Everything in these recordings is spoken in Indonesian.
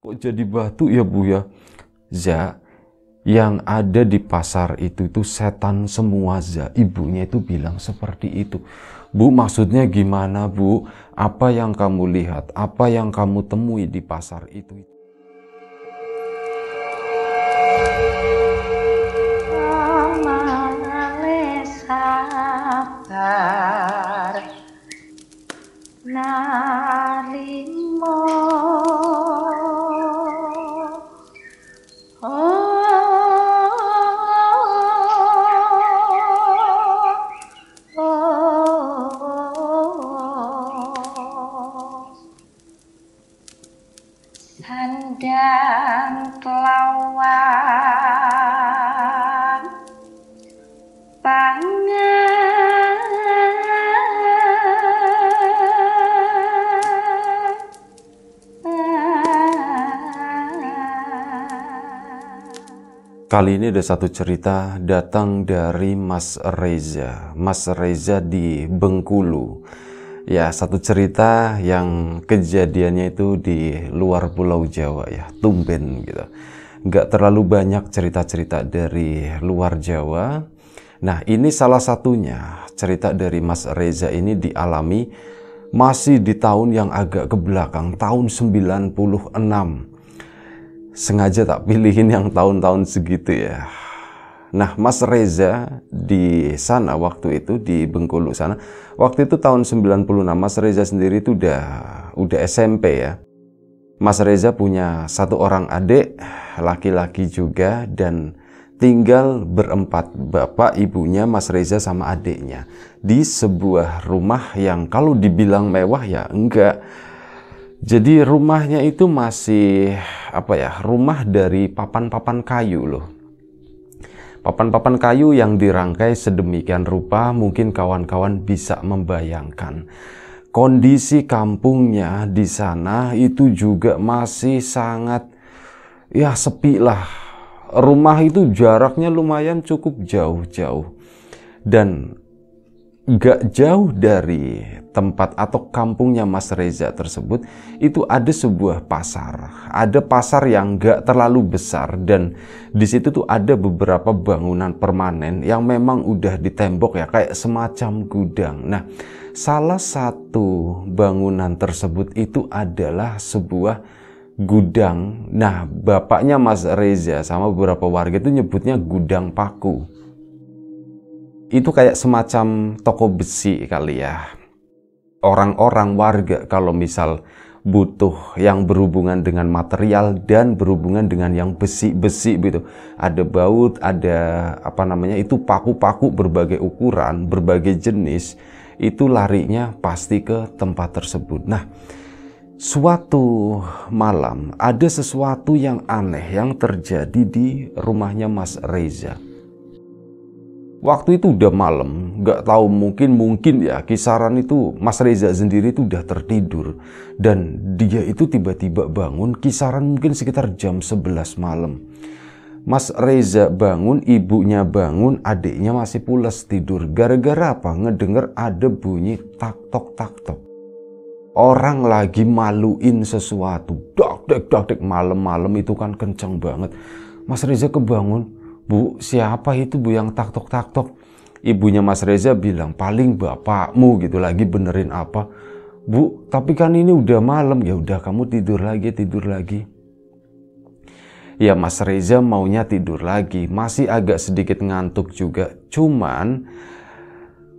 Kok jadi batu ya Bu ya? Za, yang ada di pasar itu itu setan semua Za. Ibunya itu bilang seperti itu. Bu maksudnya gimana Bu? Apa yang kamu lihat? Apa yang kamu temui di pasar itu? nari Kali ini ada satu cerita datang dari Mas Reza. Mas Reza di Bengkulu. Ya, satu cerita yang kejadiannya itu di luar pulau Jawa ya, tumben gitu. Nggak terlalu banyak cerita-cerita dari luar Jawa. Nah, ini salah satunya cerita dari Mas Reza ini dialami masih di tahun yang agak ke belakang, tahun 96 sengaja tak pilihin yang tahun-tahun segitu ya. Nah, Mas Reza di sana waktu itu di Bengkulu sana, waktu itu tahun 96 Mas Reza sendiri itu udah udah SMP ya. Mas Reza punya satu orang adik laki-laki juga dan tinggal berempat bapak ibunya Mas Reza sama adiknya di sebuah rumah yang kalau dibilang mewah ya enggak jadi rumahnya itu masih apa ya? Rumah dari papan-papan kayu loh. Papan-papan kayu yang dirangkai sedemikian rupa mungkin kawan-kawan bisa membayangkan. Kondisi kampungnya di sana itu juga masih sangat ya sepi lah. Rumah itu jaraknya lumayan cukup jauh-jauh. Dan gak jauh dari tempat atau kampungnya Mas Reza tersebut itu ada sebuah pasar ada pasar yang gak terlalu besar dan di situ tuh ada beberapa bangunan permanen yang memang udah ditembok ya kayak semacam gudang nah salah satu bangunan tersebut itu adalah sebuah gudang nah bapaknya Mas Reza sama beberapa warga itu nyebutnya gudang paku itu kayak semacam toko besi kali ya. Orang-orang warga kalau misal butuh yang berhubungan dengan material dan berhubungan dengan yang besi-besi gitu. Ada baut, ada apa namanya itu paku-paku berbagai ukuran, berbagai jenis itu larinya pasti ke tempat tersebut. Nah, suatu malam ada sesuatu yang aneh yang terjadi di rumahnya Mas Reza Waktu itu udah malam, nggak tahu mungkin mungkin ya kisaran itu Mas Reza sendiri itu udah tertidur dan dia itu tiba-tiba bangun kisaran mungkin sekitar jam 11 malam. Mas Reza bangun, ibunya bangun, adiknya masih pulas tidur. Gara-gara apa? Ngedenger ada bunyi tak tok tak tok. Orang lagi maluin sesuatu. dok dek dok dek malam-malam itu kan kenceng banget. Mas Reza kebangun, Bu, siapa itu Bu yang taktok-taktok? Ibunya Mas Reza bilang, paling bapakmu gitu lagi benerin apa. Bu, tapi kan ini udah malam. Ya udah kamu tidur lagi, tidur lagi. Ya Mas Reza maunya tidur lagi, masih agak sedikit ngantuk juga. Cuman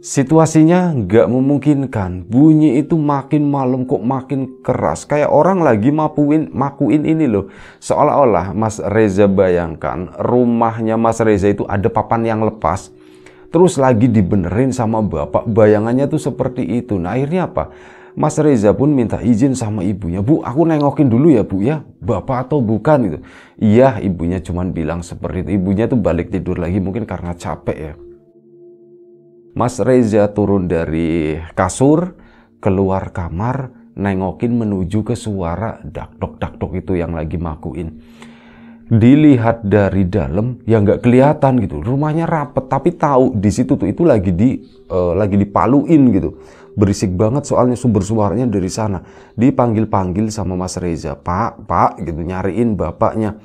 situasinya nggak memungkinkan. Bunyi itu makin malam kok makin keras. Kayak orang lagi mapuin, makuin ini loh. Seolah-olah Mas Reza bayangkan rumahnya Mas Reza itu ada papan yang lepas. Terus lagi dibenerin sama bapak. Bayangannya tuh seperti itu. Nah akhirnya apa? Mas Reza pun minta izin sama ibunya. Bu, aku nengokin dulu ya bu ya. Bapak atau bukan gitu. Iya ibunya cuman bilang seperti itu. Ibunya tuh balik tidur lagi mungkin karena capek ya. Mas Reza turun dari kasur, keluar kamar, nengokin menuju ke suara dak dak dok itu yang lagi makuin. Dilihat dari dalam ya nggak kelihatan gitu. Rumahnya rapet tapi tahu di situ tuh itu lagi di uh, lagi dipaluin gitu. Berisik banget soalnya sumber suaranya dari sana. Dipanggil-panggil sama Mas Reza, "Pak, Pak" gitu nyariin bapaknya.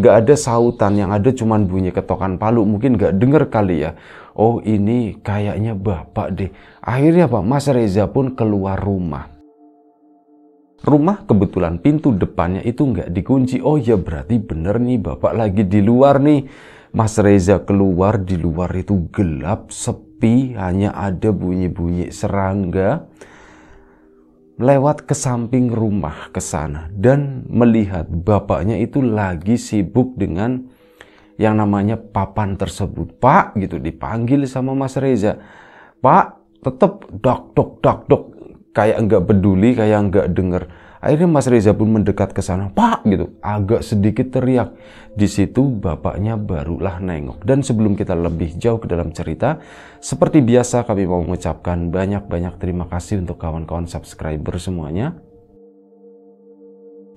Gak ada sautan yang ada cuman bunyi ketokan palu mungkin gak denger kali ya oh ini kayaknya bapak deh. Akhirnya Pak Mas Reza pun keluar rumah. Rumah kebetulan pintu depannya itu nggak dikunci. Oh ya berarti bener nih bapak lagi di luar nih. Mas Reza keluar di luar itu gelap, sepi, hanya ada bunyi-bunyi serangga. Lewat ke samping rumah ke sana dan melihat bapaknya itu lagi sibuk dengan yang namanya papan tersebut. Pak gitu dipanggil sama Mas Reza. Pak tetap dok dok dok dok kayak enggak peduli kayak enggak denger. Akhirnya Mas Reza pun mendekat ke sana, Pak gitu, agak sedikit teriak. Di situ bapaknya barulah nengok. Dan sebelum kita lebih jauh ke dalam cerita, seperti biasa kami mau mengucapkan banyak-banyak terima kasih untuk kawan-kawan subscriber semuanya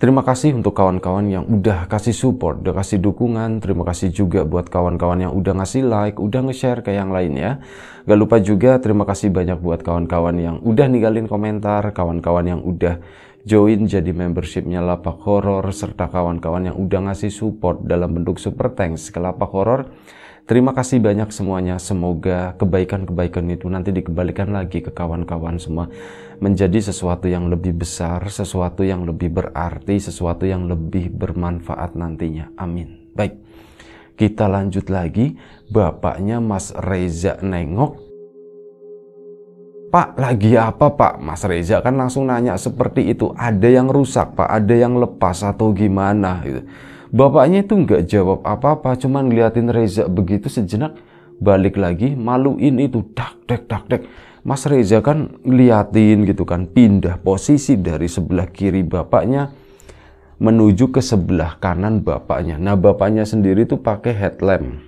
Terima kasih untuk kawan-kawan yang udah kasih support, udah kasih dukungan. Terima kasih juga buat kawan-kawan yang udah ngasih like, udah nge-share ke yang lain ya. Gak lupa juga terima kasih banyak buat kawan-kawan yang udah ninggalin komentar, kawan-kawan yang udah join jadi membershipnya Lapak Horor serta kawan-kawan yang udah ngasih support dalam bentuk super thanks ke Lapak Horor Terima kasih banyak semuanya. Semoga kebaikan-kebaikan itu nanti dikembalikan lagi ke kawan-kawan semua menjadi sesuatu yang lebih besar, sesuatu yang lebih berarti, sesuatu yang lebih bermanfaat nantinya. Amin. Baik. Kita lanjut lagi. Bapaknya Mas Reza nengok. Pak, lagi apa Pak? Mas Reza kan langsung nanya seperti itu. Ada yang rusak Pak, ada yang lepas atau gimana gitu Bapaknya itu nggak jawab apa-apa, cuman ngeliatin Reza begitu sejenak, balik lagi maluin itu dak dek dak dek. Mas Reza kan ngeliatin gitu kan, pindah posisi dari sebelah kiri bapaknya menuju ke sebelah kanan bapaknya. Nah bapaknya sendiri tuh pakai headlamp,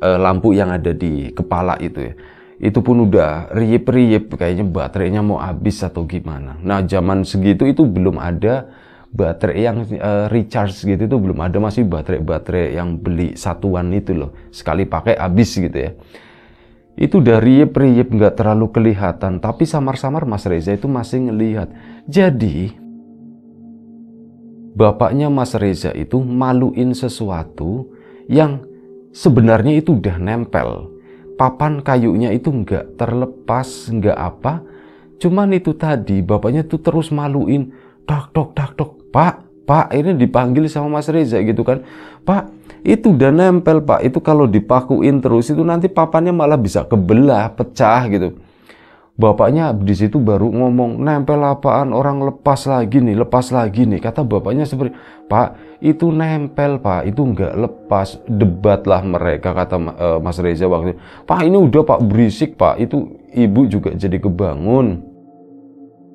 eh, lampu yang ada di kepala itu ya. Itu pun udah riip-riip, kayaknya baterainya mau habis atau gimana. Nah zaman segitu itu belum ada baterai yang uh, recharge gitu itu belum ada masih baterai-baterai yang beli satuan itu loh sekali pakai habis gitu ya itu dari riep nggak terlalu kelihatan tapi samar-samar Mas Reza itu masih ngelihat jadi bapaknya Mas Reza itu maluin sesuatu yang sebenarnya itu udah nempel papan kayunya itu nggak terlepas nggak apa cuman itu tadi bapaknya tuh terus maluin tok tok tok tok Pak, Pak, ini dipanggil sama Mas Reza gitu kan. Pak, itu udah nempel Pak. Itu kalau dipakuin terus itu nanti papannya malah bisa kebelah, pecah gitu. Bapaknya di situ baru ngomong nempel apaan orang lepas lagi nih, lepas lagi nih. Kata bapaknya seperti Pak itu nempel Pak, itu nggak lepas. Debatlah mereka kata uh, Mas Reza waktu Pak ini udah Pak berisik Pak, itu ibu juga jadi kebangun.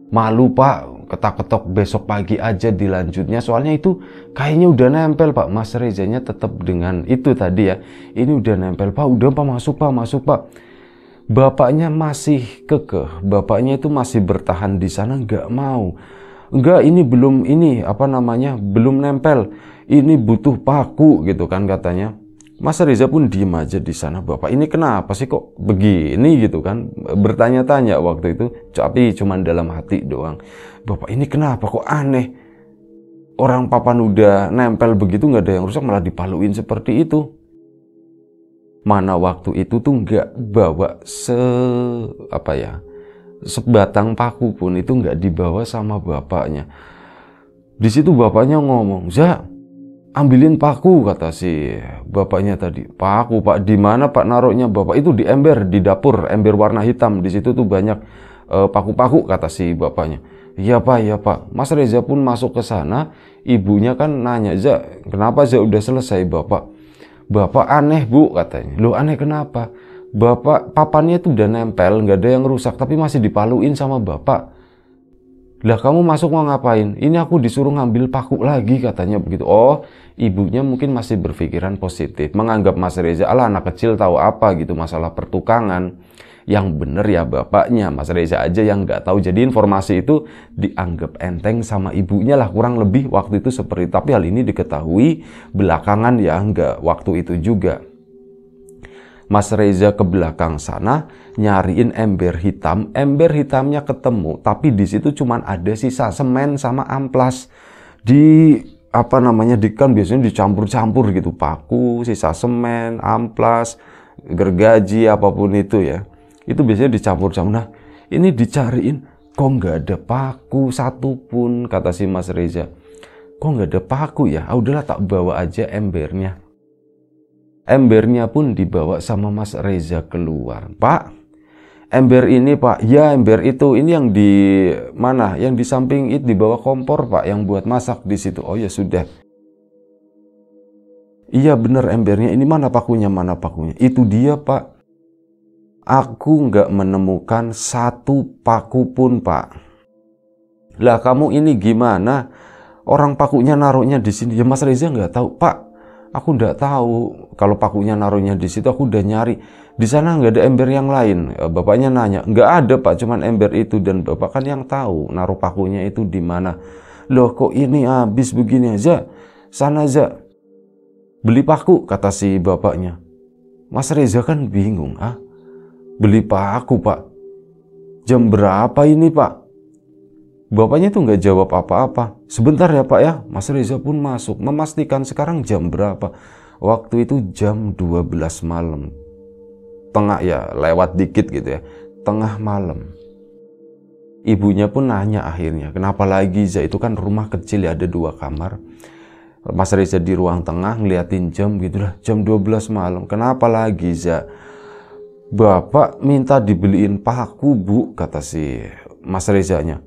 Malu Pak, ketak-ketok besok pagi aja dilanjutnya soalnya itu kayaknya udah nempel pak Mas Rezanya tetap dengan itu tadi ya ini udah nempel pak udah pak masuk pak masuk pak bapaknya masih kekeh bapaknya itu masih bertahan di sana nggak mau enggak ini belum ini apa namanya belum nempel ini butuh paku gitu kan katanya Mas Riza pun diem aja di sana, Bapak ini kenapa sih kok begini gitu kan? Bertanya-tanya waktu itu, tapi cuma dalam hati doang. Bapak ini kenapa kok aneh? Orang papan udah nempel begitu nggak ada yang rusak malah dipaluin seperti itu. Mana waktu itu tuh nggak bawa se apa ya sebatang paku pun itu nggak dibawa sama bapaknya. Di situ bapaknya ngomong, Zak, ambilin paku kata si bapaknya tadi paku pak di mana pak naruhnya? bapak itu di ember di dapur ember warna hitam di situ tuh banyak eh, paku-paku e, kata si bapaknya iya pak iya pak mas Reza pun masuk ke sana ibunya kan nanya aja, kenapa aja udah selesai bapak bapak aneh bu katanya lo aneh kenapa bapak papannya tuh udah nempel nggak ada yang rusak tapi masih dipaluin sama bapak lah kamu masuk mau ngapain? Ini aku disuruh ngambil paku lagi katanya begitu. Oh, ibunya mungkin masih berpikiran positif, menganggap Mas Reza ala anak kecil tahu apa gitu masalah pertukangan. Yang bener ya bapaknya, Mas Reza aja yang nggak tahu. Jadi informasi itu dianggap enteng sama ibunya lah kurang lebih waktu itu seperti. Tapi hal ini diketahui belakangan ya nggak waktu itu juga. Mas Reza ke belakang sana nyariin ember hitam. Ember hitamnya ketemu, tapi di situ cuman ada sisa semen sama amplas. Di apa namanya di kan biasanya dicampur-campur gitu paku, sisa semen, amplas, gergaji apapun itu ya. Itu biasanya dicampur-campur. Nah, ini dicariin kok nggak ada paku satupun kata si Mas Reza. Kok nggak ada paku ya? Ah, udahlah tak bawa aja embernya Embernya pun dibawa sama Mas Reza keluar. Pak, ember ini pak, ya ember itu, ini yang di mana? Yang di samping itu dibawa kompor pak, yang buat masak di situ. Oh ya sudah. Iya bener embernya, ini mana pakunya, mana pakunya? Itu dia pak. Aku nggak menemukan satu paku pun pak. Lah kamu ini gimana? Orang pakunya naruhnya di sini. Ya Mas Reza nggak tahu pak. Aku nggak tahu kalau pakunya naruhnya di situ aku udah nyari di sana nggak ada ember yang lain eh, bapaknya nanya nggak ada pak cuman ember itu dan bapak kan yang tahu naruh pakunya itu di mana loh kok ini habis begini aja sana aja beli paku kata si bapaknya Mas Reza kan bingung ah beli paku pak jam berapa ini pak Bapaknya tuh nggak jawab apa-apa. Sebentar ya pak ya. Mas Reza pun masuk memastikan sekarang jam berapa. Waktu itu jam 12 malam. Tengah ya, lewat dikit gitu ya. Tengah malam. Ibunya pun nanya akhirnya, kenapa lagi Za? Itu kan rumah kecil ya, ada dua kamar. Mas Reza di ruang tengah ngeliatin jam gitu lah, jam 12 malam. Kenapa lagi Za? Bapak minta dibeliin paku bu, kata si Mas Rezanya.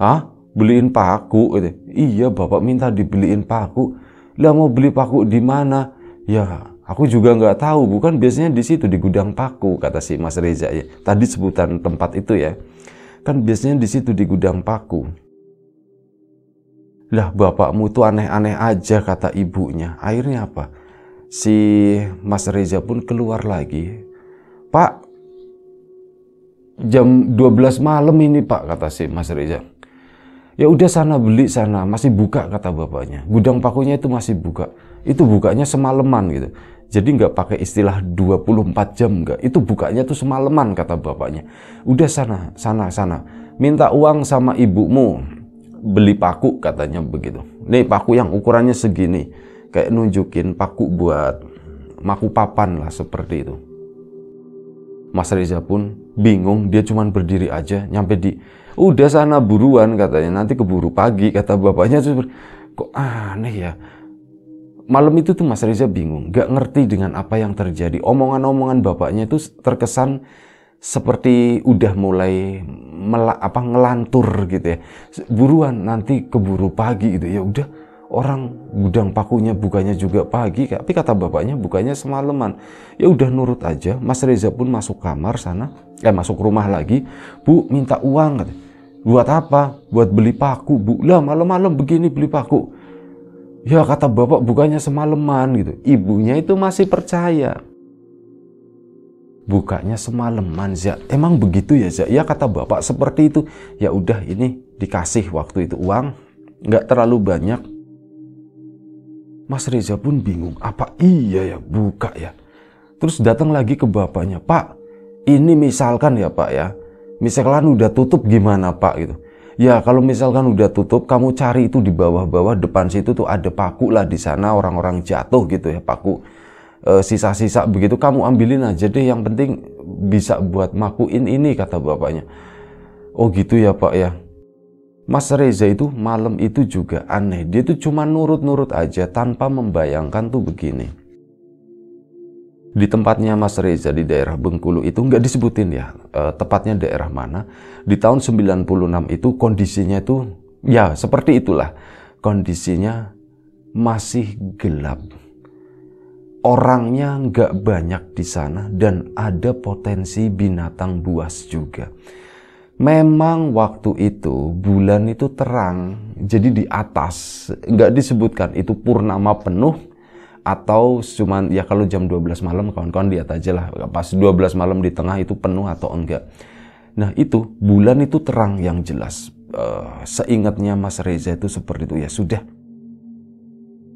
Hah? Beliin paku? gitu Iya, bapak minta dibeliin paku. Lah mau beli paku di mana? Ya, aku juga nggak tahu. Bukan biasanya di situ di gudang paku kata si Mas Reza ya. Tadi sebutan tempat itu ya. Kan biasanya di situ di gudang paku. Lah bapakmu tuh aneh-aneh aja kata ibunya. Akhirnya apa? Si Mas Reza pun keluar lagi. Pak, jam 12 malam ini pak kata si Mas Reza. Ya udah sana beli sana masih buka kata bapaknya. Gudang pakunya itu masih buka itu bukanya semaleman gitu jadi nggak pakai istilah 24 jam nggak itu bukanya tuh semaleman kata bapaknya udah sana sana sana minta uang sama ibumu beli paku katanya begitu nih paku yang ukurannya segini kayak nunjukin paku buat maku papan lah seperti itu Mas Reza pun bingung, dia cuman berdiri aja nyampe di udah sana buruan katanya nanti keburu pagi kata bapaknya kok aneh ya malam itu tuh Mas Reza bingung, gak ngerti dengan apa yang terjadi. Omongan-omongan bapaknya itu terkesan seperti udah mulai melak apa ngelantur gitu ya. Buruan nanti keburu pagi gitu. Ya udah orang gudang pakunya bukanya juga pagi, tapi kata bapaknya bukanya semalaman. Ya udah nurut aja. Mas Reza pun masuk kamar sana, eh masuk rumah lagi. Bu minta uang. Buat apa? Buat beli paku, Bu. Lah malam-malam begini beli paku Ya kata bapak bukannya semaleman gitu. Ibunya itu masih percaya. Bukanya semaleman Zak. Emang begitu ya Zak? Ya kata bapak seperti itu. Ya udah ini dikasih waktu itu uang. Nggak terlalu banyak. Mas Reza pun bingung. Apa iya ya buka ya? Terus datang lagi ke bapaknya. Pak ini misalkan ya pak ya. Misalkan udah tutup gimana pak gitu. Ya kalau misalkan udah tutup, kamu cari itu di bawah-bawah depan situ tuh ada paku lah di sana orang-orang jatuh gitu ya paku eh, sisa-sisa e, begitu kamu ambilin aja deh yang penting bisa buat makuin ini kata bapaknya. Oh gitu ya pak ya. Mas Reza itu malam itu juga aneh. Dia tuh cuma nurut-nurut aja tanpa membayangkan tuh begini di tempatnya Mas Reza di daerah Bengkulu itu nggak disebutin ya eh, tepatnya daerah mana di tahun 96 itu kondisinya itu ya seperti itulah kondisinya masih gelap orangnya nggak banyak di sana dan ada potensi binatang buas juga Memang waktu itu bulan itu terang, jadi di atas nggak disebutkan itu purnama penuh atau cuman ya kalau jam 12 malam kawan-kawan lihat aja lah pas 12 malam di tengah itu penuh atau enggak. Nah itu bulan itu terang yang jelas. Uh, seingatnya Mas Reza itu seperti itu ya sudah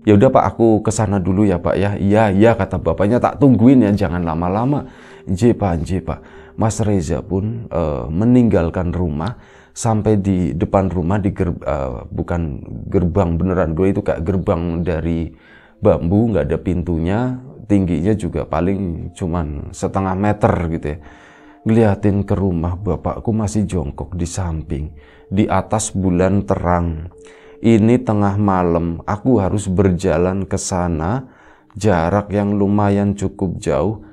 ya udah pak aku kesana dulu ya pak ya iya iya kata bapaknya tak tungguin ya jangan lama-lama J pak pak Mas Reza pun uh, meninggalkan rumah sampai di depan rumah di ger, uh, bukan gerbang beneran gue itu kayak gerbang dari bambu nggak ada pintunya tingginya juga paling cuman setengah meter gitu ya ngeliatin ke rumah bapakku masih jongkok di samping di atas bulan terang ini tengah malam aku harus berjalan ke sana jarak yang lumayan cukup jauh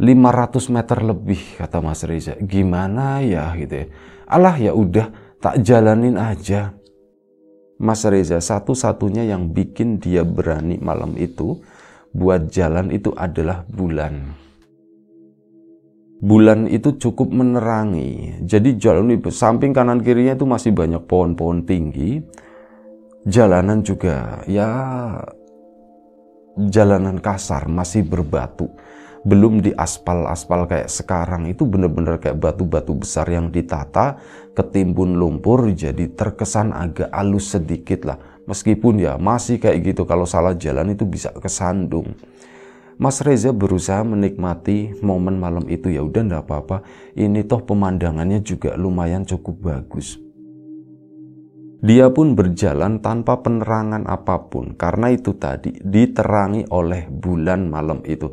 500 meter lebih kata Mas Reza gimana ya gitu ya Allah ya udah tak jalanin aja Mas Reza satu-satunya yang bikin dia berani malam itu buat jalan itu adalah bulan. Bulan itu cukup menerangi. Jadi jalan itu samping kanan kirinya itu masih banyak pohon-pohon tinggi. Jalanan juga ya jalanan kasar masih berbatu belum di aspal-aspal kayak sekarang itu bener-bener kayak batu-batu besar yang ditata ketimbun lumpur jadi terkesan agak halus sedikit lah meskipun ya masih kayak gitu kalau salah jalan itu bisa kesandung Mas Reza berusaha menikmati momen malam itu ya udah ndak apa-apa ini toh pemandangannya juga lumayan cukup bagus dia pun berjalan tanpa penerangan apapun karena itu tadi diterangi oleh bulan malam itu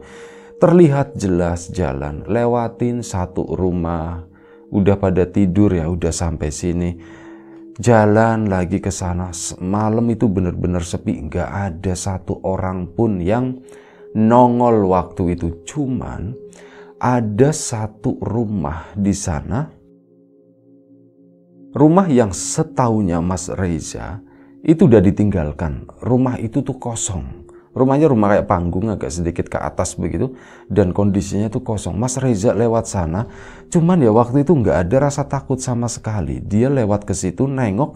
Terlihat jelas jalan, lewatin satu rumah. Udah pada tidur ya, udah sampai sini. Jalan lagi ke sana. Malam itu benar-benar sepi, nggak ada satu orang pun yang nongol waktu itu. Cuman ada satu rumah di sana. Rumah yang setahunya Mas Reza itu udah ditinggalkan. Rumah itu tuh kosong rumahnya rumah kayak panggung agak sedikit ke atas begitu dan kondisinya itu kosong Mas Reza lewat sana cuman ya waktu itu nggak ada rasa takut sama sekali dia lewat ke situ nengok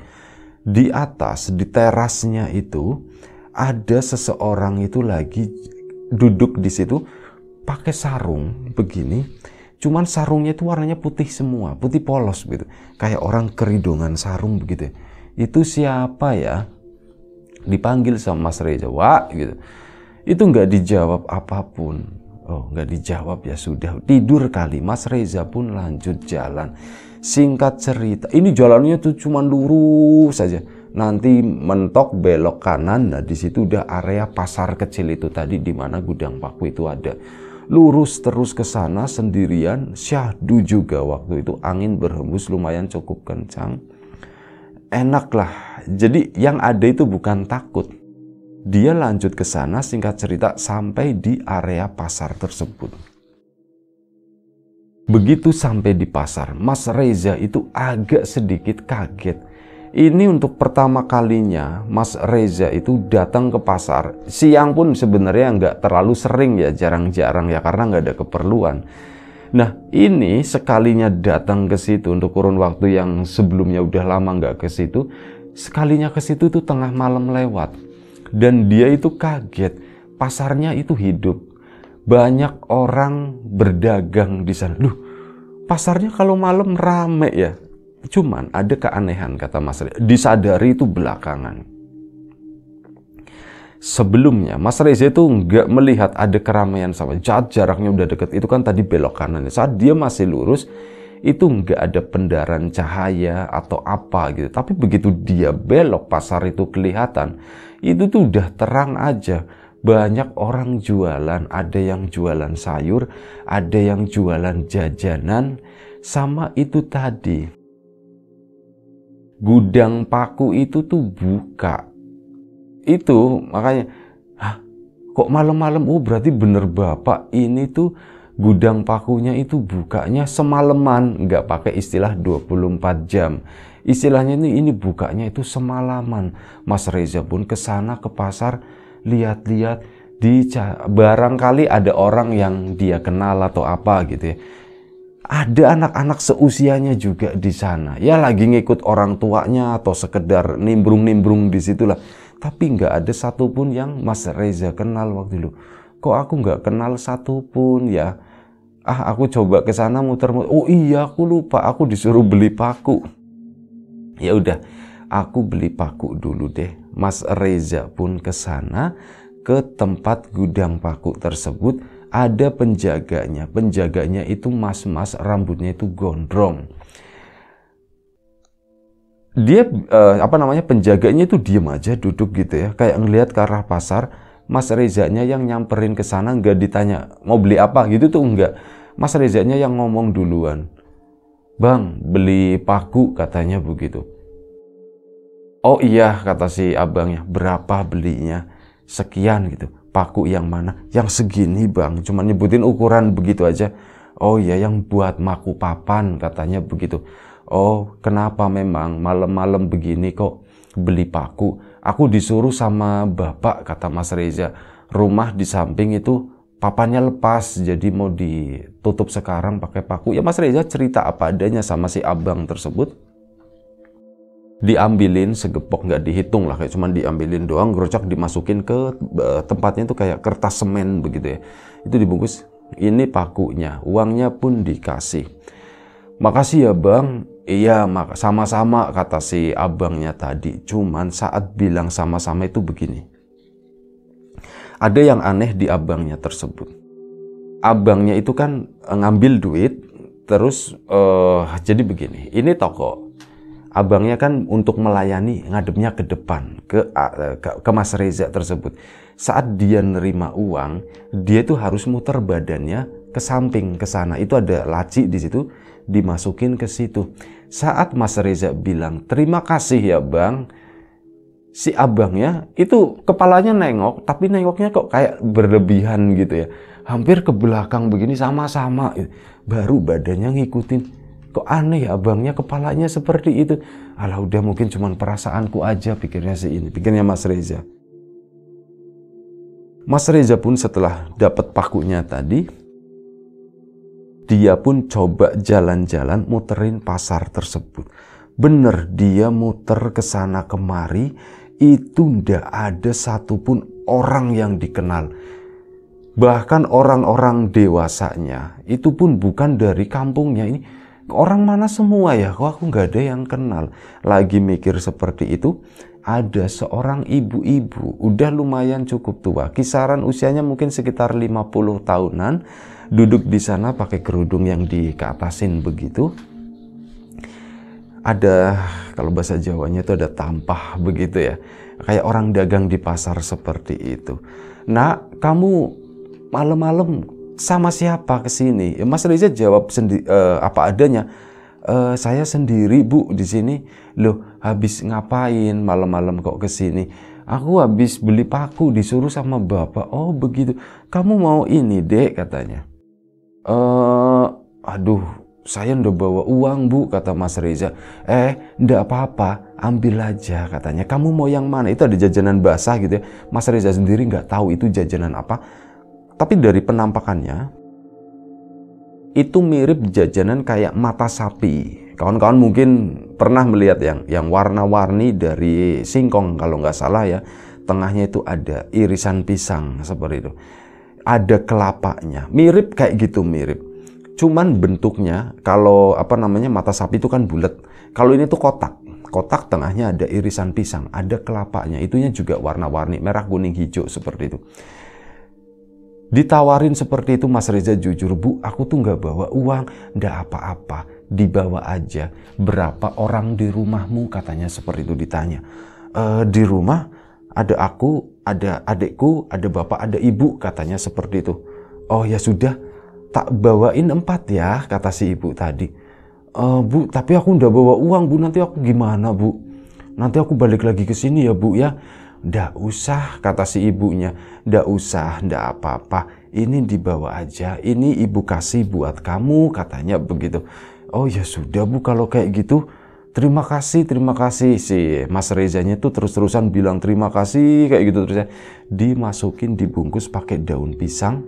di atas di terasnya itu ada seseorang itu lagi duduk di situ pakai sarung begini cuman sarungnya itu warnanya putih semua putih polos gitu kayak orang keridongan sarung begitu ya. itu siapa ya dipanggil sama Mas Reza wah gitu itu nggak dijawab apapun oh nggak dijawab ya sudah tidur kali Mas Reza pun lanjut jalan singkat cerita ini jalannya tuh cuma lurus saja nanti mentok belok kanan nah di situ udah area pasar kecil itu tadi di mana gudang paku itu ada lurus terus ke sana sendirian syahdu juga waktu itu angin berhembus lumayan cukup kencang enaklah jadi yang ada itu bukan takut. Dia lanjut ke sana singkat cerita sampai di area pasar tersebut. Begitu sampai di pasar, Mas Reza itu agak sedikit kaget. Ini untuk pertama kalinya Mas Reza itu datang ke pasar. Siang pun sebenarnya nggak terlalu sering ya, jarang-jarang ya karena nggak ada keperluan. Nah ini sekalinya datang ke situ untuk kurun waktu yang sebelumnya udah lama nggak ke situ, sekalinya ke situ itu tengah malam lewat dan dia itu kaget pasarnya itu hidup banyak orang berdagang di sana Duh, pasarnya kalau malam rame ya cuman ada keanehan kata Mas Reza disadari itu belakangan sebelumnya Mas Reza itu nggak melihat ada keramaian sama saat jaraknya udah deket itu kan tadi belok kanan saat dia masih lurus itu nggak ada pendaran cahaya atau apa gitu. Tapi begitu dia belok pasar itu kelihatan, itu tuh udah terang aja. Banyak orang jualan, ada yang jualan sayur, ada yang jualan jajanan, sama itu tadi. Gudang paku itu tuh buka. Itu makanya, kok malam-malam? Oh berarti bener bapak ini tuh gudang pakunya itu bukanya semalaman, nggak pakai istilah 24 jam. Istilahnya ini, ini bukanya itu semalaman. Mas Reza pun ke sana ke pasar lihat-lihat di barangkali ada orang yang dia kenal atau apa gitu ya. Ada anak-anak seusianya juga di sana. Ya lagi ngikut orang tuanya atau sekedar nimbrung-nimbrung di situlah. Tapi nggak ada satupun yang Mas Reza kenal waktu itu kok aku nggak kenal satupun ya ah aku coba ke sana muter-muter oh iya aku lupa aku disuruh beli paku ya udah aku beli paku dulu deh Mas Reza pun ke sana ke tempat gudang paku tersebut ada penjaganya penjaganya itu mas-mas rambutnya itu gondrong dia eh, apa namanya penjaganya itu diem aja duduk gitu ya kayak ngelihat ke arah pasar Mas Rezanya yang nyamperin ke sana nggak ditanya mau beli apa gitu tuh enggak. Mas Rezanya yang ngomong duluan. Bang, beli paku katanya begitu. Oh iya kata si abangnya, berapa belinya? Sekian gitu. Paku yang mana? Yang segini bang, cuma nyebutin ukuran begitu aja. Oh iya yang buat maku papan katanya begitu. Oh kenapa memang malam-malam begini kok beli paku? Aku disuruh sama bapak, kata Mas Reza. Rumah di samping itu papannya lepas, jadi mau ditutup sekarang pakai paku. Ya Mas Reza cerita apa adanya sama si abang tersebut. Diambilin segepok nggak dihitung lah, kayak cuman diambilin doang, gerocak dimasukin ke eh, tempatnya itu kayak kertas semen begitu ya. Itu dibungkus, ini pakunya, uangnya pun dikasih. Makasih ya bang, Iya, maka sama-sama kata si abangnya tadi. Cuman saat bilang sama-sama itu begini. Ada yang aneh di abangnya tersebut. Abangnya itu kan eh, ngambil duit, terus uh, jadi begini. Ini toko. Abangnya kan untuk melayani ngadepnya ke depan, ke, uh, ke ke Mas Reza tersebut. Saat dia nerima uang, dia itu harus muter badannya ke samping ke sana. Itu ada laci di situ dimasukin ke situ. Saat Mas Reza bilang, terima kasih ya bang, si abangnya itu kepalanya nengok, tapi nengoknya kok kayak berlebihan gitu ya. Hampir ke belakang begini sama-sama, baru badannya ngikutin. Kok aneh ya abangnya kepalanya seperti itu. Alah udah mungkin cuman perasaanku aja pikirnya si ini, pikirnya Mas Reza. Mas Reza pun setelah dapat pakunya tadi, dia pun coba jalan-jalan muterin pasar tersebut. Bener dia muter ke sana kemari, itu ndak ada satupun orang yang dikenal. Bahkan orang-orang dewasanya itu pun bukan dari kampungnya ini. Orang mana semua ya, kok aku nggak ada yang kenal. Lagi mikir seperti itu, ada seorang ibu-ibu, udah lumayan cukup tua. Kisaran usianya mungkin sekitar 50 tahunan duduk di sana pakai kerudung yang dikeatasin begitu ada kalau bahasa Jawanya itu ada tampah begitu ya kayak orang dagang di pasar seperti itu nah kamu malam-malam sama siapa ke sini ya, Mas Riza jawab sendi uh, apa adanya uh, saya sendiri bu di sini loh habis ngapain malam-malam kok ke sini aku habis beli paku disuruh sama bapak oh begitu kamu mau ini dek katanya e, aduh saya udah bawa uang bu kata Mas Reza eh ndak apa-apa ambil aja katanya kamu mau yang mana itu ada jajanan basah gitu ya Mas Reza sendiri nggak tahu itu jajanan apa tapi dari penampakannya itu mirip jajanan kayak mata sapi kawan-kawan mungkin pernah melihat yang yang warna-warni dari singkong kalau nggak salah ya tengahnya itu ada irisan pisang seperti itu ada kelapanya. Mirip kayak gitu mirip. Cuman bentuknya kalau apa namanya mata sapi itu kan bulat. Kalau ini tuh kotak. Kotak tengahnya ada irisan pisang, ada kelapanya. Itunya juga warna-warni merah, kuning, hijau seperti itu. Ditawarin seperti itu Mas Reza jujur, Bu, aku tuh nggak bawa uang, nggak apa-apa, dibawa aja. Berapa orang di rumahmu? Katanya seperti itu ditanya. E, di rumah ada aku, ada adikku, ada bapak, ada ibu, katanya seperti itu. Oh ya sudah, tak bawain empat ya, kata si ibu tadi. E, bu, tapi aku udah bawa uang bu, nanti aku gimana bu? Nanti aku balik lagi ke sini ya bu ya. Ndak usah, kata si ibunya. Ndak usah, ndak apa-apa. Ini dibawa aja, ini ibu kasih buat kamu, katanya begitu. Oh ya sudah bu, kalau kayak gitu, terima kasih, terima kasih si Mas Rezanya tuh terus-terusan bilang terima kasih kayak gitu terusnya. Dimasukin dibungkus pakai daun pisang.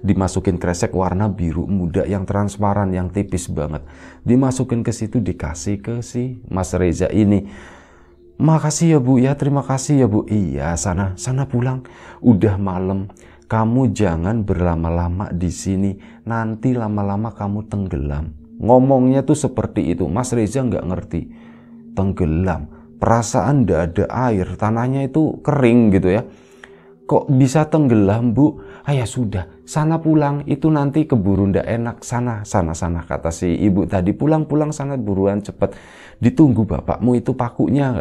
Dimasukin kresek warna biru muda yang transparan yang tipis banget. Dimasukin ke situ dikasih ke si Mas Reza ini. Makasih ya Bu ya, terima kasih ya Bu. Iya, sana sana pulang. Udah malam. Kamu jangan berlama-lama di sini. Nanti lama-lama kamu tenggelam Ngomongnya tuh seperti itu. Mas Reza nggak ngerti. Tenggelam. Perasaan ndak ada air. Tanahnya itu kering gitu ya. Kok bisa tenggelam bu? Ayah ya sudah, sana pulang. Itu nanti keburu ndak enak. Sana, sana, sana. Kata si ibu tadi. Pulang, pulang sana buruan cepet. Ditunggu bapakmu itu pakunya.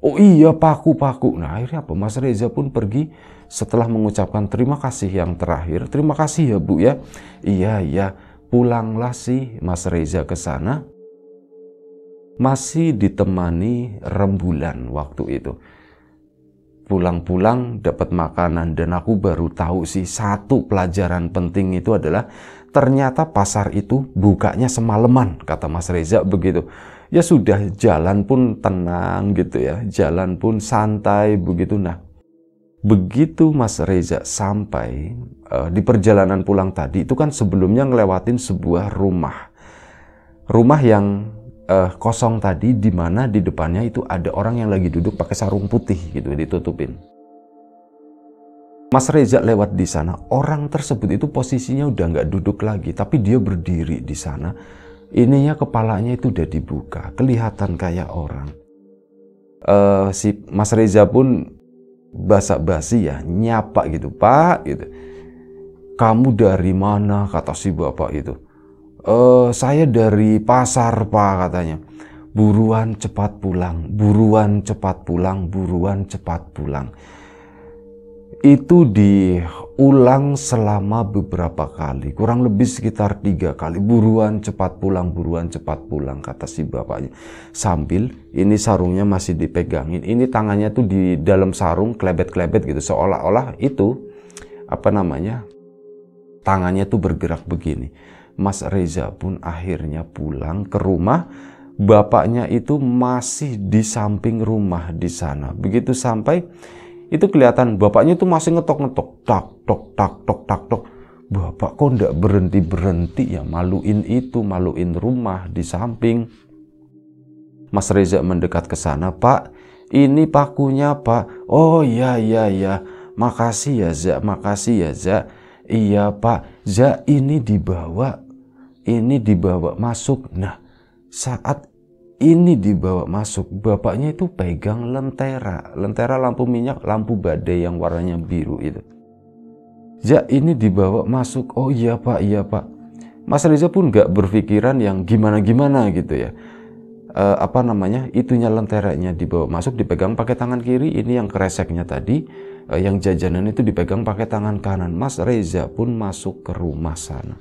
Oh iya paku paku. Nah akhirnya apa? Mas Reza pun pergi setelah mengucapkan terima kasih yang terakhir. Terima kasih ya bu ya. Iya iya pulanglah si Mas Reza ke sana. Masih ditemani rembulan waktu itu. Pulang-pulang dapat makanan dan aku baru tahu sih satu pelajaran penting itu adalah ternyata pasar itu bukanya semaleman kata Mas Reza begitu. Ya sudah jalan pun tenang gitu ya, jalan pun santai begitu. Nah, begitu Mas Reza sampai uh, di perjalanan pulang tadi itu kan sebelumnya ngelewatin sebuah rumah rumah yang uh, kosong tadi di mana di depannya itu ada orang yang lagi duduk pakai sarung putih gitu ditutupin Mas Reza lewat di sana orang tersebut itu posisinya udah nggak duduk lagi tapi dia berdiri di sana ininya kepalanya itu udah dibuka kelihatan kayak orang uh, si Mas Reza pun basa-basi ya, nyapa gitu, Pak gitu. Kamu dari mana? kata si bapak itu. E, saya dari pasar, Pak katanya. Buruan cepat pulang, buruan cepat pulang, buruan cepat pulang itu diulang selama beberapa kali, kurang lebih sekitar tiga kali. Buruan cepat pulang, buruan cepat pulang, kata si bapaknya. Sambil ini sarungnya masih dipegangin, ini tangannya tuh di dalam sarung klebet-klebet gitu, seolah-olah itu apa namanya tangannya tuh bergerak begini. Mas Reza pun akhirnya pulang ke rumah. Bapaknya itu masih di samping rumah di sana. Begitu sampai itu kelihatan bapaknya itu masih ngetok-ngetok tak tok tak tok tak tok bapak kok ndak berhenti berhenti ya maluin itu maluin rumah di samping Mas Reza mendekat ke sana pak ini pakunya pak oh ya ya ya makasih ya Zak makasih ya Zak iya pak Zak ini dibawa ini dibawa masuk nah saat ini dibawa masuk bapaknya itu pegang lentera lentera lampu minyak lampu badai yang warnanya biru itu ya ini dibawa masuk oh iya pak iya pak Mas Reza pun gak berpikiran yang gimana-gimana gitu ya e, apa namanya itunya lenteranya dibawa masuk dipegang pakai tangan kiri ini yang kreseknya tadi e, yang jajanan itu dipegang pakai tangan kanan Mas Reza pun masuk ke rumah sana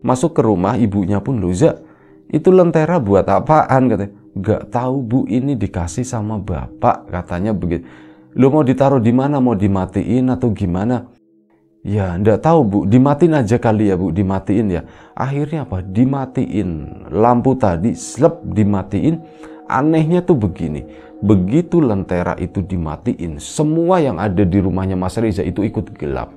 masuk ke rumah ibunya pun Luza itu lentera buat apaan katanya nggak tahu bu ini dikasih sama bapak katanya begitu lu mau ditaruh di mana mau dimatiin atau gimana ya nggak tahu bu dimatiin aja kali ya bu dimatiin ya akhirnya apa dimatiin lampu tadi slep dimatiin anehnya tuh begini begitu lentera itu dimatiin semua yang ada di rumahnya Mas Reza itu ikut gelap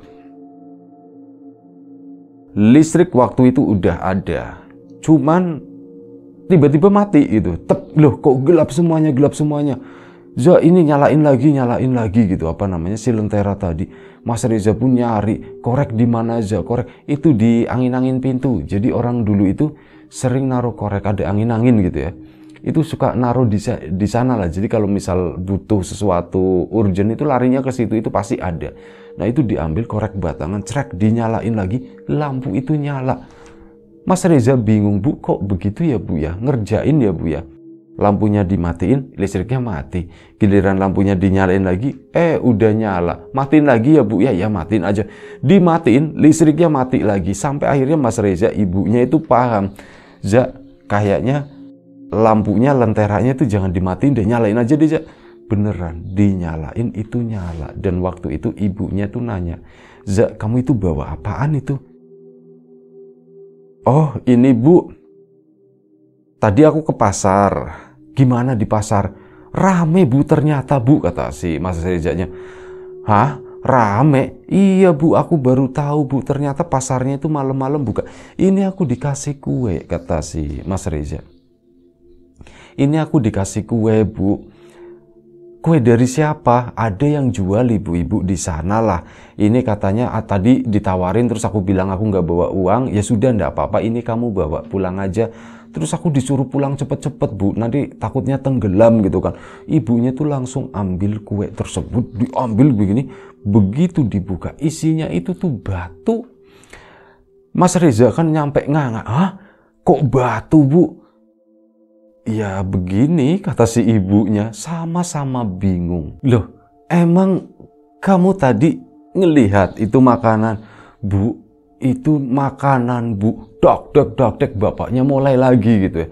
listrik waktu itu udah ada cuman tiba-tiba mati gitu. Tep, loh kok gelap semuanya, gelap semuanya. Za ini nyalain lagi, nyalain lagi gitu apa namanya si lentera tadi. Mas Reza pun nyari, korek di mana aja, korek itu di angin-angin pintu. Jadi orang dulu itu sering naruh korek ada angin-angin gitu ya. Itu suka naruh di, di sana lah. Jadi kalau misal butuh sesuatu urgent itu larinya ke situ itu pasti ada. Nah itu diambil korek batangan, cek dinyalain lagi, lampu itu nyala Mas Reza bingung, Bu, kok begitu ya, Bu ya? Ngerjain ya, Bu ya? Lampunya dimatiin, listriknya mati. Giliran lampunya dinyalain lagi, eh udah nyala. Matiin lagi ya, Bu ya? Ya, matiin aja. Dimatiin, listriknya mati lagi. Sampai akhirnya Mas Reza ibunya itu paham. za kayaknya lampunya lenteranya itu jangan dimatiin deh, nyalain aja deh, za Beneran, dinyalain itu nyala. Dan waktu itu ibunya tuh nanya, za kamu itu bawa apaan itu? Oh, ini Bu. Tadi aku ke pasar. Gimana di pasar? Rame Bu ternyata Bu kata si Mas Rejanya. Hah? Rame? Iya Bu, aku baru tahu Bu. Ternyata pasarnya itu malam-malam buka. Ini aku dikasih kue kata si Mas Reza. Ini aku dikasih kue Bu kue dari siapa? Ada yang jual ibu-ibu di sana lah. Ini katanya ah, tadi ditawarin terus aku bilang aku nggak bawa uang. Ya sudah ndak apa-apa ini kamu bawa pulang aja. Terus aku disuruh pulang cepet-cepet bu. Nanti takutnya tenggelam gitu kan. Ibunya tuh langsung ambil kue tersebut. Diambil begini. Begitu dibuka isinya itu tuh batu. Mas Reza kan nyampe nganga. Hah? Kok batu bu? Ya begini kata si ibunya, sama-sama bingung. Loh, emang kamu tadi ngelihat itu makanan? Bu, itu makanan bu. Dok, dok, dok, dok, bapaknya mulai lagi gitu ya.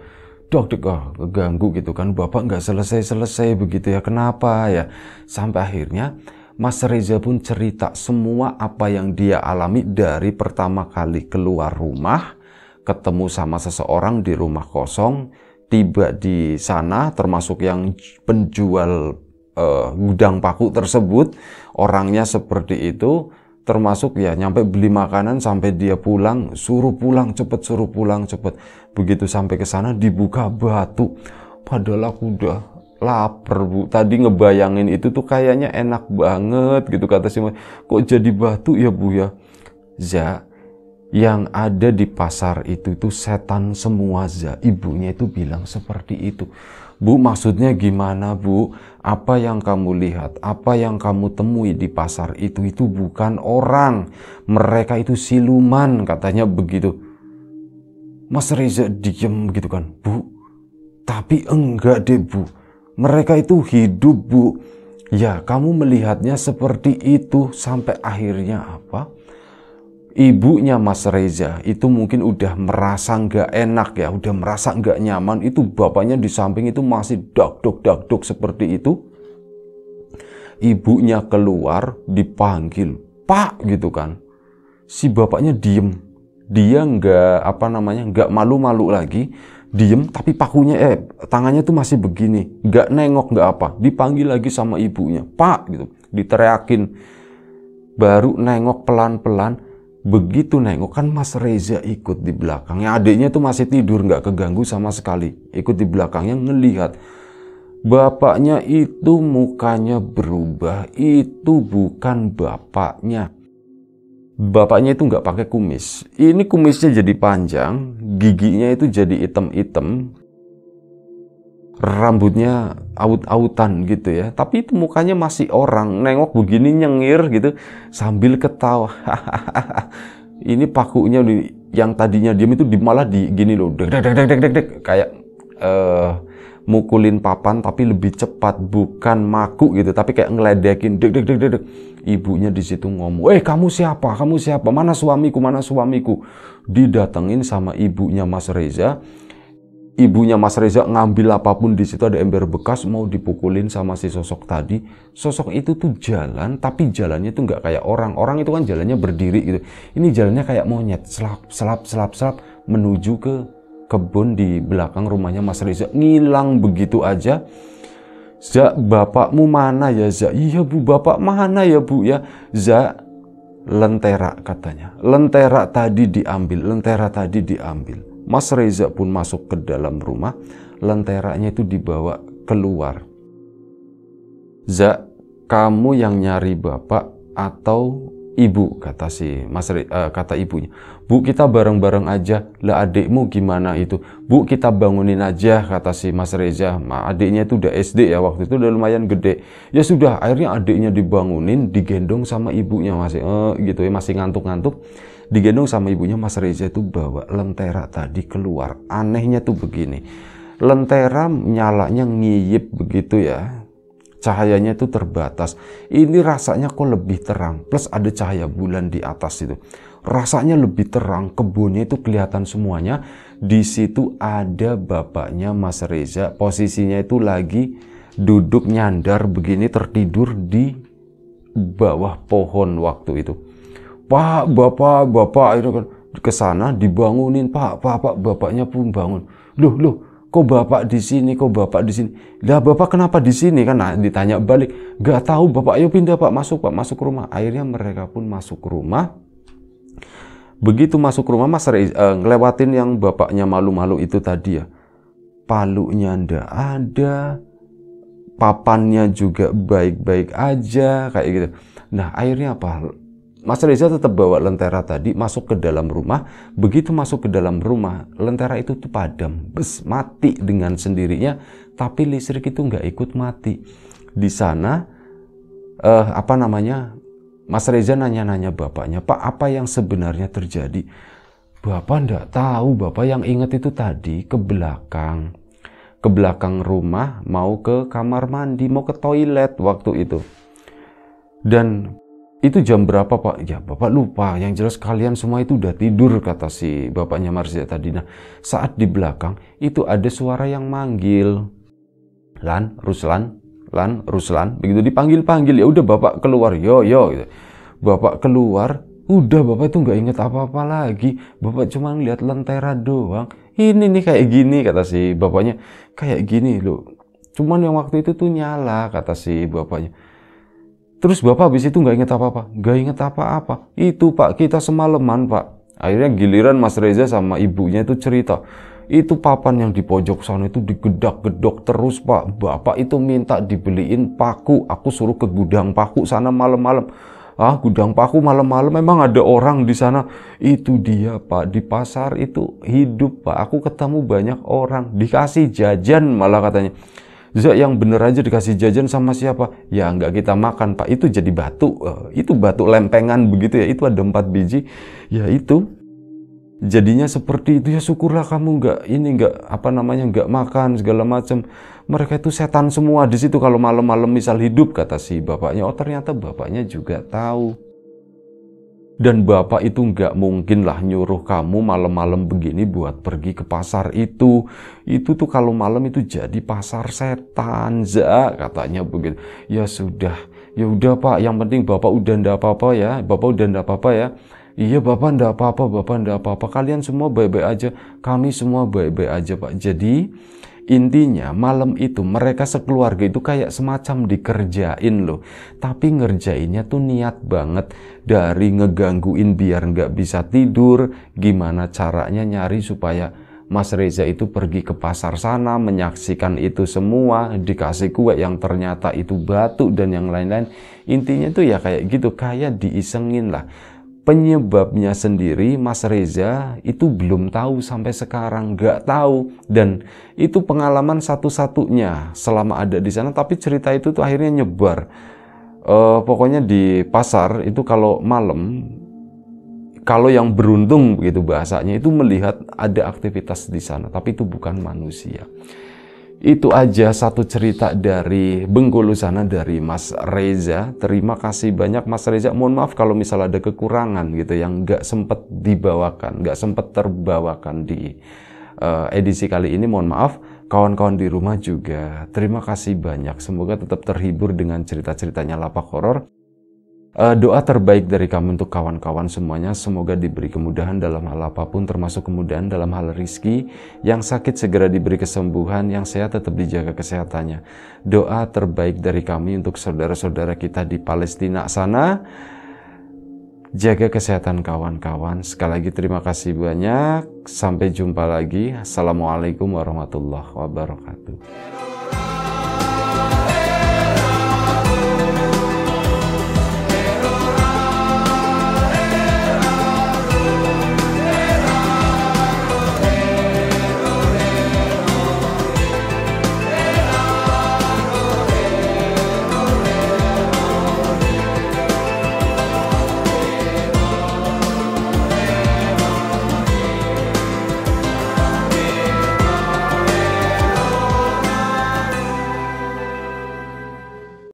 Dok, dok, oh, ah, ganggu gitu kan. Bapak nggak selesai-selesai begitu ya. Kenapa ya? Sampai akhirnya Mas Reza pun cerita semua apa yang dia alami dari pertama kali keluar rumah, ketemu sama seseorang di rumah kosong, tiba di sana termasuk yang penjual uh, gudang paku tersebut orangnya seperti itu termasuk ya nyampe beli makanan sampai dia pulang suruh pulang cepet suruh pulang cepet begitu sampai ke sana dibuka batu padahal aku udah lapar bu tadi ngebayangin itu tuh kayaknya enak banget gitu kata si kok jadi batu ya bu ya ya yang ada di pasar itu itu setan semua za ibunya itu bilang seperti itu Bu maksudnya gimana Bu apa yang kamu lihat apa yang kamu temui di pasar itu itu bukan orang mereka itu siluman katanya begitu Mas Reza diem begitu kan Bu tapi enggak deh Bu mereka itu hidup Bu ya kamu melihatnya seperti itu sampai akhirnya apa ibunya Mas Reza itu mungkin udah merasa nggak enak ya, udah merasa nggak nyaman, itu bapaknya di samping itu masih dok dok dok dok seperti itu. Ibunya keluar dipanggil, Pak gitu kan. Si bapaknya diem, dia nggak apa namanya nggak malu-malu lagi, diem tapi pakunya eh tangannya tuh masih begini, nggak nengok nggak apa, dipanggil lagi sama ibunya, Pak gitu, diteriakin, baru nengok pelan-pelan begitu nengok kan Mas Reza ikut di belakangnya adiknya tuh masih tidur nggak keganggu sama sekali ikut di belakangnya ngelihat bapaknya itu mukanya berubah itu bukan bapaknya bapaknya itu nggak pakai kumis ini kumisnya jadi panjang giginya itu jadi item-item rambutnya awut-awutan gitu ya. Tapi itu mukanya masih orang, nengok begini nyengir gitu sambil ketawa. ini pakunya yang tadinya diam itu dimalah malah di gini loh, deg deg deg deg deg deg kayak uh, mukulin papan tapi lebih cepat bukan maku gitu tapi kayak ngeledekin deg deg deg deg, deg. ibunya di situ ngomong eh kamu siapa kamu siapa mana suamiku mana suamiku didatengin sama ibunya Mas Reza ibunya Mas Reza ngambil apapun di situ ada ember bekas mau dipukulin sama si sosok tadi. Sosok itu tuh jalan tapi jalannya tuh nggak kayak orang. Orang itu kan jalannya berdiri gitu. Ini jalannya kayak monyet selap selap selap selap menuju ke kebun di belakang rumahnya Mas Reza. Ngilang begitu aja. Za, bapakmu mana ya Za? Iya bu, bapak mana ya bu ya? Za, lentera katanya. Lentera tadi diambil, lentera tadi diambil Mas Reza pun masuk ke dalam rumah, lenteranya itu dibawa keluar. Za, kamu yang nyari bapak atau ibu kata si Mas Re, uh, kata ibunya. Bu kita bareng-bareng aja lah adikmu gimana itu. Bu kita bangunin aja kata si Mas Reza. Ma, adiknya itu udah SD ya waktu itu udah lumayan gede. Ya sudah akhirnya adiknya dibangunin digendong sama ibunya masih eh, uh, gitu ya masih ngantuk-ngantuk digendong sama ibunya Mas Reza itu bawa lentera tadi keluar anehnya tuh begini lentera nyalanya ngiyip begitu ya cahayanya itu terbatas ini rasanya kok lebih terang plus ada cahaya bulan di atas itu rasanya lebih terang kebunnya itu kelihatan semuanya di situ ada bapaknya Mas Reza posisinya itu lagi duduk nyandar begini tertidur di bawah pohon waktu itu Pak, Bapak, Bapak akhirnya kan ke sana dibangunin, Pak, pak pak bapaknya pun bangun. Loh, loh, kok bapak di sini, kok bapak di sini. Lah bapak kenapa di sini kan? Nah, ditanya balik, gak tahu bapak. Ayo pindah pak, masuk pak, masuk rumah. Akhirnya mereka pun masuk rumah. Begitu masuk rumah, Mas Re, uh, eh, ngelewatin yang bapaknya malu-malu itu tadi ya. Palunya ndak ada, papannya juga baik-baik aja kayak gitu. Nah akhirnya apa? Mas Reza tetap bawa lentera tadi masuk ke dalam rumah. Begitu masuk ke dalam rumah, lentera itu tuh padam, bes mati dengan sendirinya. Tapi listrik itu nggak ikut mati. Di sana, eh, apa namanya? Mas Reza nanya-nanya bapaknya, Pak, apa yang sebenarnya terjadi? Bapak nggak tahu, bapak yang ingat itu tadi ke belakang, ke belakang rumah, mau ke kamar mandi, mau ke toilet waktu itu. Dan itu jam berapa pak? Ya bapak lupa, yang jelas kalian semua itu udah tidur kata si bapaknya Marzia tadi. Nah saat di belakang itu ada suara yang manggil. Lan, Ruslan, Lan, Ruslan. Begitu dipanggil-panggil ya udah bapak keluar, yo yo. Gitu. Bapak keluar, udah bapak itu nggak inget apa-apa lagi. Bapak cuma ngeliat lentera doang. Ini nih kayak gini kata si bapaknya. Kayak gini loh. Cuman yang waktu itu tuh nyala kata si bapaknya Terus bapak habis itu nggak inget apa-apa, nggak inget apa-apa. Itu pak, kita semaleman pak. Akhirnya giliran Mas Reza sama ibunya itu cerita. Itu papan yang di pojok sana itu digedak-gedok terus pak. Bapak itu minta dibeliin paku. Aku suruh ke gudang paku sana malam-malam. Ah, gudang paku malam-malam memang ada orang di sana. Itu dia, Pak. Di pasar itu hidup, Pak. Aku ketemu banyak orang, dikasih jajan malah katanya. Zak yang bener aja dikasih jajan sama siapa? Ya nggak kita makan pak, itu jadi batu. Uh, itu batu lempengan begitu ya, itu ada empat biji. Ya itu. Jadinya seperti itu ya syukurlah kamu nggak ini nggak apa namanya nggak makan segala macam. Mereka itu setan semua di situ kalau malam-malam misal hidup kata si bapaknya. Oh ternyata bapaknya juga tahu. Dan bapak itu nggak mungkin lah nyuruh kamu malam-malam begini buat pergi ke pasar itu. Itu tuh kalau malam itu jadi pasar setan, za katanya begitu. Ya sudah, ya udah pak. Yang penting bapak udah ndak apa-apa ya. Bapak udah ndak apa-apa ya. Iya Bapak ndak apa-apa, Bapak ndak apa-apa. Kalian semua baik-baik aja. Kami semua baik-baik aja Pak. Jadi Intinya malam itu mereka sekeluarga itu kayak semacam dikerjain loh. Tapi ngerjainnya tuh niat banget dari ngegangguin biar nggak bisa tidur. Gimana caranya nyari supaya Mas Reza itu pergi ke pasar sana menyaksikan itu semua dikasih kue yang ternyata itu batu dan yang lain-lain intinya tuh ya kayak gitu kayak diisengin lah penyebabnya sendiri Mas Reza itu belum tahu sampai sekarang nggak tahu dan itu pengalaman satu-satunya selama ada di sana tapi cerita itu tuh akhirnya nyebar uh, pokoknya di pasar itu kalau malam kalau yang beruntung begitu bahasanya itu melihat ada aktivitas di sana tapi itu bukan manusia itu aja satu cerita dari Bengkulu sana dari Mas Reza. Terima kasih banyak Mas Reza. Mohon maaf kalau misalnya ada kekurangan gitu yang nggak sempet dibawakan, nggak sempat terbawakan di uh, edisi kali ini. Mohon maaf. Kawan-kawan di rumah juga, terima kasih banyak. Semoga tetap terhibur dengan cerita-ceritanya Lapak Horor. Uh, doa terbaik dari kami untuk kawan-kawan semuanya, semoga diberi kemudahan dalam hal apapun, termasuk kemudahan dalam hal rizki. Yang sakit segera diberi kesembuhan, yang sehat tetap dijaga kesehatannya. Doa terbaik dari kami untuk saudara-saudara kita di Palestina sana. Jaga kesehatan kawan-kawan. Sekali lagi terima kasih banyak. Sampai jumpa lagi. Assalamualaikum warahmatullahi wabarakatuh.